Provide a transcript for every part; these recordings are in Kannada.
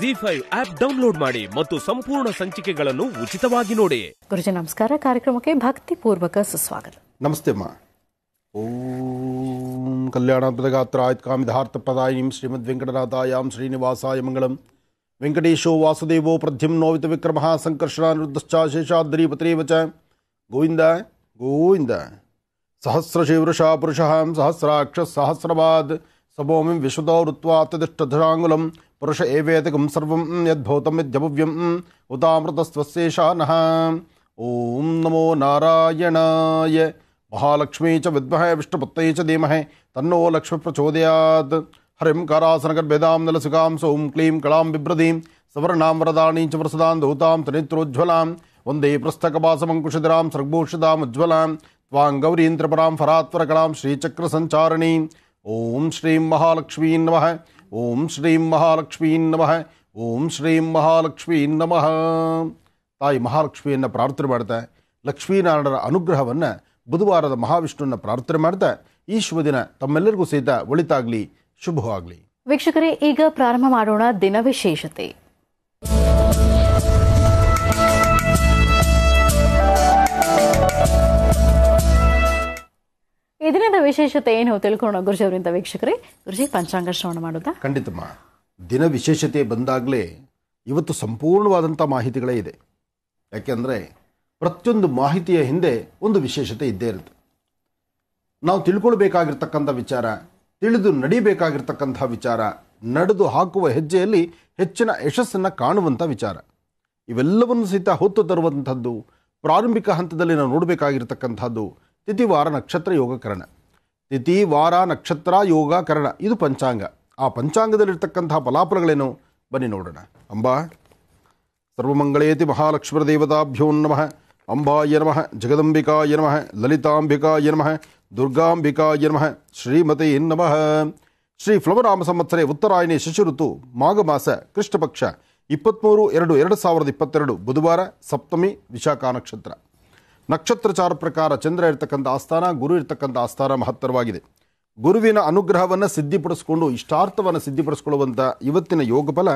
ಜಿ ಫೈವ್ ಆಪ್ ಡೌನ್ಲೋಡ್ ಮಾಡಿ ಮತ್ತು ಸಂಪೂರ್ಣ ಸಂಚಿಕೆಗಳನ್ನು ಉಚಿತವಾಗಿ ನೋಡಿ ಗುರುಜಿ ನಮಸ್ಕಾರ ಕಾರ್ಯಕ್ರಮಕ್ಕೆ ಭಕ್ತಿ ಪೂರ್ವಕ ಸುಸ್ವಾಗತ ನಮಸ್ತೆ ಅಮ್ಮ ಓಂ ಕಲ್ಯಾಣಾತ್ಮದ ಗಾತ್ರಾಯ ಕಾಮಿಧಾರ್ಥ ಪ್ರದಾಯಿಂ ಶ್ರೀಮದ್ ವೆಂಕಟನಾಥಾಯಾಂ ಶ್ರೀನಿವಾಸಾಯ ಮಂಗಳಂ ವೆಂಕಟೇಶೋ ವಾಸುದೇವೋ ಪ್ರದ್ಯುಮ್ನೋವಿತ ವಿಕ್ರಮಃ ಸಂಕರ್ಷಣಾನಿರುದ್ಧಶ್ಚ ಶೇಷಾದ್ರಿಪತ್ರೇವ ಚ ಗೋವಿಂದ ಗೋವಿಂದ ಸಹಸ್ರಶೇವೃಷ ಪುರುಷ ಸಹಸ್ರಾಕ್ಷ ಸಹಸ್ರವಾದ್ सभोमि विशुतो रुत्वा तिष्ठधराङ्गुलं पुरुष एवेतकं सर्वं यद्भूतं यद्यभव्यम् उतामृतस्त्वस्येषानः ॐ नमो नारायणाय महालक्ष्मी च विद्महे विष्णुपत्तये च धीमहे तन्नो लक्ष्मीप्रचोदयात् हरिं करासनगर्भेदां नलसुकां सौं क्लीं कलां बिभ्रदीं सवर्णां वरदाणीं च प्रसदां धौतां त्रिनेत्रोज्ज्वलां वन्दे प्रस्थकपासमङ्कुशधरां सर्गभूषितामुज्ज्वलां त्वां गौरीं त्रिपरां फरात्वरकलां श्रीचक्रसञ्चारिणीं ಓಂ ಶ್ರೀಂ ಮಹಾಲಕ್ಷ್ಮೀ ನಮಃ ಓಂ ಶ್ರೀಂ ಮಹಾಲಕ್ಷ್ಮೀ ನಮಃ ಓಂ ಶ್ರೀಂ ಮಹಾಲಕ್ಷ್ಮೀ ನಮಃ ತಾಯಿ ಮಹಾಲಕ್ಷ್ಮಿಯನ್ನು ಪ್ರಾರ್ಥನೆ ಮಾಡ್ತಾ ಲಕ್ಷ್ಮೀನಾರಾಯಣರ ಅನುಗ್ರಹವನ್ನ ಬುಧವಾರದ ಮಹಾವಿಷ್ಣುವನ್ನ ಪ್ರಾರ್ಥನೆ ಮಾಡ್ತಾ ಈ ಶುಭ ದಿನ ತಮ್ಮೆಲ್ಲರಿಗೂ ಸಹಿತ ಒಳಿತಾಗಲಿ ಶುಭವಾಗಲಿ ವೀಕ್ಷಕರೇ ಈಗ ಪ್ರಾರಂಭ ಮಾಡೋಣ ದಿನ ವಿಶೇಷತೆ ವಿಶೇಷತೆ ಏನು ತಿಳ್ಕೊಳ್ಳೋಣ ಗುರುಜಿ ಅವರಿಂದ ವೀಕ್ಷಕರೇ ಗುರುಜಿ ಪಂಚಾಂಗ ಶ್ರವಣ ಮಾಡುತ್ತಾ ಖಂಡಿತಮ್ಮ ದಿನ ವಿಶೇಷತೆ ಬಂದಾಗಲೇ ಇವತ್ತು ಸಂಪೂರ್ಣವಾದಂಥ ಮಾಹಿತಿಗಳೇ ಇದೆ ಯಾಕೆಂದರೆ ಪ್ರತಿಯೊಂದು ಮಾಹಿತಿಯ ಹಿಂದೆ ಒಂದು ವಿಶೇಷತೆ ಇದ್ದೇ ಇರುತ್ತೆ ನಾವು ತಿಳ್ಕೊಳ್ಬೇಕಾಗಿರ್ತಕ್ಕಂಥ ವಿಚಾರ ತಿಳಿದು ನಡಿಬೇಕಾಗಿರ್ತಕ್ಕಂಥ ವಿಚಾರ ನಡೆದು ಹಾಕುವ ಹೆಜ್ಜೆಯಲ್ಲಿ ಹೆಚ್ಚಿನ ಯಶಸ್ಸನ್ನು ಕಾಣುವಂಥ ವಿಚಾರ ಇವೆಲ್ಲವನ್ನು ಸಹಿತ ಹೊತ್ತು ತರುವಂಥದ್ದು ಪ್ರಾರಂಭಿಕ ಹಂತದಲ್ಲಿ ನಾವು ನೋಡಬೇಕಾಗಿರ್ತಕ್ಕಂಥದ್ದು ತಿಥಿವಾರ ನಕ್ಷತ್ರ ಯೋಗಕರಣ ತಿಥಿ ವಾರ ನಕ್ಷತ್ರ ಯೋಗ ಕರಣ ಇದು ಪಂಚಾಂಗ ಆ ಪಂಚಾಂಗದಲ್ಲಿರ್ತಕ್ಕಂತಹ ಫಲಾಫಲಗಳೇನು ಬನ್ನಿ ನೋಡೋಣ ಅಂಬಾ ಸರ್ವಮಂಗಳೇತಿ ದೇವತಾಭ್ಯೋ ನಮಃ ಅಂಬಾಯ ನಮಃ ಜಗದಂಬಿಕಾಯ ನಮಃ ಲಲಿತಾಂಬಿಕಾಯ ನಮಃ ದುರ್ಗಾಂಬಿಕಾಯ ನಮಃ ಶ್ರೀಮತಿ ನಮಃ ಶ್ರೀ ಫ್ಲವರಾಮ ಸಂವತ್ಸರೆ ಉತ್ತರಾಯಣಿ ಮಾಘ ಮಾಘಮಾಸ ಕೃಷ್ಣಪಕ್ಷ ಇಪ್ಪತ್ತ್ಮೂರು ಎರಡು ಎರಡು ಸಾವಿರದ ಇಪ್ಪತ್ತೆರಡು ಬುಧವಾರ ಸಪ್ತಮಿ ವಿಶಾಖಾ ನಕ್ಷತ್ರ ನಕ್ಷತ್ರ ಪ್ರಕಾರ ಚಂದ್ರ ಇರ್ತಕ್ಕಂಥ ಆಸ್ಥಾನ ಗುರು ಇರ್ತಕ್ಕಂಥ ಆಸ್ಥಾನ ಮಹತ್ತರವಾಗಿದೆ ಗುರುವಿನ ಅನುಗ್ರಹವನ್ನು ಸಿದ್ಧಿಪಡಿಸಿಕೊಂಡು ಇಷ್ಟಾರ್ಥವನ್ನು ಸಿದ್ಧಿಪಡಿಸ್ಕೊಳ್ಳುವಂಥ ಇವತ್ತಿನ ಯೋಗ ಫಲ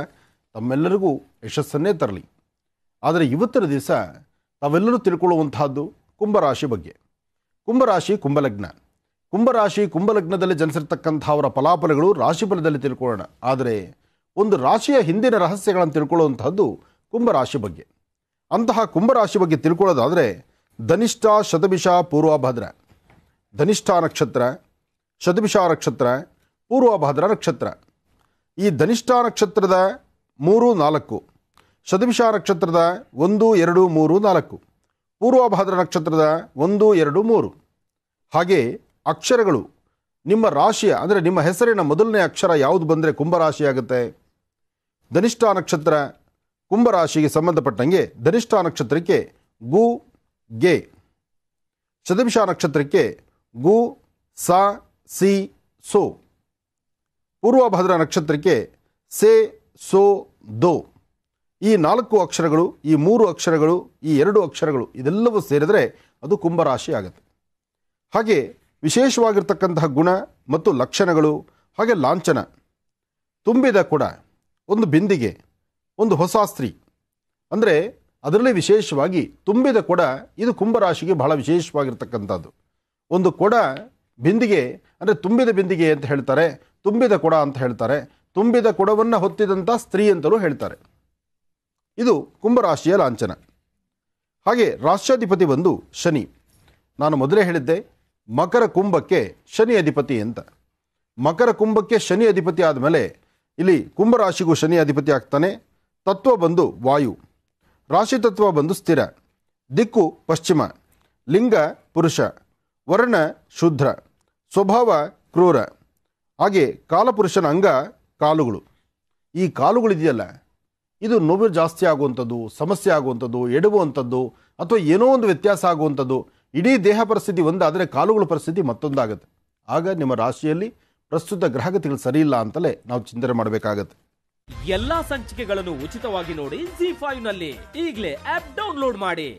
ತಮ್ಮೆಲ್ಲರಿಗೂ ಯಶಸ್ಸನ್ನೇ ತರಲಿ ಆದರೆ ಇವತ್ತಿನ ದಿವಸ ತಾವೆಲ್ಲರೂ ತಿಳ್ಕೊಳ್ಳುವಂತಹದ್ದು ಕುಂಭರಾಶಿ ಬಗ್ಗೆ ಕುಂಭರಾಶಿ ಕುಂಭಲಗ್ನ ಕುಂಭರಾಶಿ ಕುಂಭಲಗ್ನದಲ್ಲಿ ಜನಿಸಿರ್ತಕ್ಕಂಥ ಅವರ ಫಲಾಫಲಗಳು ರಾಶಿ ಫಲದಲ್ಲಿ ತಿಳ್ಕೊಳ್ಳೋಣ ಆದರೆ ಒಂದು ರಾಶಿಯ ಹಿಂದಿನ ರಹಸ್ಯಗಳನ್ನು ತಿಳ್ಕೊಳ್ಳುವಂತಹದ್ದು ಕುಂಭರಾಶಿ ಬಗ್ಗೆ ಅಂತಹ ಕುಂಭರಾಶಿ ಬಗ್ಗೆ ತಿಳ್ಕೊಳ್ಳೋದಾದರೆ ಧನಿಷ್ಠ ಶತಭಿಷ ಪೂರ್ವಭದ್ರ ಧನಿಷ್ಠ ನಕ್ಷತ್ರ ಶತಭಿಷ ನಕ್ಷತ್ರ ಪೂರ್ವಭದ್ರ ನಕ್ಷತ್ರ ಈ ಧನಿಷ್ಠ ನಕ್ಷತ್ರದ ಮೂರು ನಾಲ್ಕು ಶತಭಿಷ ನಕ್ಷತ್ರದ ಒಂದು ಎರಡು ಮೂರು ನಾಲ್ಕು ಪೂರ್ವಭದ್ರ ನಕ್ಷತ್ರದ ಒಂದು ಎರಡು ಮೂರು ಹಾಗೆ ಅಕ್ಷರಗಳು ನಿಮ್ಮ ರಾಶಿಯ ಅಂದರೆ ನಿಮ್ಮ ಹೆಸರಿನ ಮೊದಲನೇ ಅಕ್ಷರ ಯಾವುದು ಬಂದರೆ ಕುಂಭರಾಶಿಯಾಗುತ್ತೆ ಧನಿಷ್ಠ ನಕ್ಷತ್ರ ಕುಂಭರಾಶಿಗೆ ಸಂಬಂಧಪಟ್ಟಂಗೆ ಧನಿಷ್ಠ ನಕ್ಷತ್ರಕ್ಕೆ ಗು ಗೆ ಶತಂಶ ನಕ್ಷತ್ರಕ್ಕೆ ಗು ಸ ಸಿ ಸೋ ಪೂರ್ವಭದ್ರ ನಕ್ಷತ್ರಕ್ಕೆ ಸೆ ಸೋ ದೋ ಈ ನಾಲ್ಕು ಅಕ್ಷರಗಳು ಈ ಮೂರು ಅಕ್ಷರಗಳು ಈ ಎರಡು ಅಕ್ಷರಗಳು ಇದೆಲ್ಲವೂ ಸೇರಿದರೆ ಅದು ಕುಂಭರಾಶಿ ಆಗುತ್ತೆ ಹಾಗೆ ವಿಶೇಷವಾಗಿರ್ತಕ್ಕಂತಹ ಗುಣ ಮತ್ತು ಲಕ್ಷಣಗಳು ಹಾಗೆ ಲಾಂಛನ ತುಂಬಿದ ಕೂಡ ಒಂದು ಬಿಂದಿಗೆ ಒಂದು ಹೊಸ ಸ್ತ್ರೀ ಅಂದರೆ ಅದರಲ್ಲಿ ವಿಶೇಷವಾಗಿ ತುಂಬಿದ ಕೊಡ ಇದು ಕುಂಭರಾಶಿಗೆ ಬಹಳ ವಿಶೇಷವಾಗಿರ್ತಕ್ಕಂಥದ್ದು ಒಂದು ಕೊಡ ಬಿಂದಿಗೆ ಅಂದರೆ ತುಂಬಿದ ಬಿಂದಿಗೆ ಅಂತ ಹೇಳ್ತಾರೆ ತುಂಬಿದ ಕೊಡ ಅಂತ ಹೇಳ್ತಾರೆ ತುಂಬಿದ ಕೊಡವನ್ನು ಹೊತ್ತಿದಂಥ ಸ್ತ್ರೀ ಅಂತಲೂ ಹೇಳ್ತಾರೆ ಇದು ಕುಂಭರಾಶಿಯ ಲಾಂಛನ ಹಾಗೆ ರಾಷ್ಟ್ರಾಧಿಪತಿ ಬಂದು ಶನಿ ನಾನು ಮೊದಲೇ ಹೇಳಿದ್ದೆ ಮಕರ ಕುಂಭಕ್ಕೆ ಶನಿ ಅಧಿಪತಿ ಅಂತ ಮಕರ ಕುಂಭಕ್ಕೆ ಶನಿ ಅಧಿಪತಿ ಆದಮೇಲೆ ಇಲ್ಲಿ ಕುಂಭರಾಶಿಗೂ ಶನಿ ಅಧಿಪತಿ ಆಗ್ತಾನೆ ತತ್ವ ಬಂದು ವಾಯು ರಾಶಿ ತತ್ವ ಬಂದು ಸ್ಥಿರ ದಿಕ್ಕು ಪಶ್ಚಿಮ ಲಿಂಗ ಪುರುಷ ವರ್ಣ ಶುದ್ರ ಸ್ವಭಾವ ಕ್ರೂರ ಹಾಗೆ ಕಾಲಪುರುಷನ ಅಂಗ ಕಾಲುಗಳು ಈ ಕಾಲುಗಳಿದೆಯಲ್ಲ ಇದು ನೋವು ಜಾಸ್ತಿ ಆಗುವಂಥದ್ದು ಸಮಸ್ಯೆ ಆಗುವಂಥದ್ದು ಎಡುವಂಥದ್ದು ಅಥವಾ ಏನೋ ಒಂದು ವ್ಯತ್ಯಾಸ ಆಗುವಂಥದ್ದು ಇಡೀ ದೇಹ ಪರಿಸ್ಥಿತಿ ಒಂದಾದರೆ ಕಾಲುಗಳ ಪರಿಸ್ಥಿತಿ ಮತ್ತೊಂದಾಗುತ್ತೆ ಆಗ ನಿಮ್ಮ ರಾಶಿಯಲ್ಲಿ ಪ್ರಸ್ತುತ ಗ್ರಹಗತಿಗಳು ಸರಿಯಿಲ್ಲ ಅಂತಲೇ ನಾವು ಚಿಂತನೆ ಮಾಡಬೇಕಾಗತ್ತೆ ಎಲ್ಲಾ ಸಂಚಿಕೆಗಳನ್ನು ಉಚಿತವಾಗಿ ನೋಡಿ ಜಿ ಫೈವ್ ನಲ್ಲಿ ಈಗಲೇ ಆಪ್ ಡೌನ್ಲೋಡ್ ಮಾಡಿ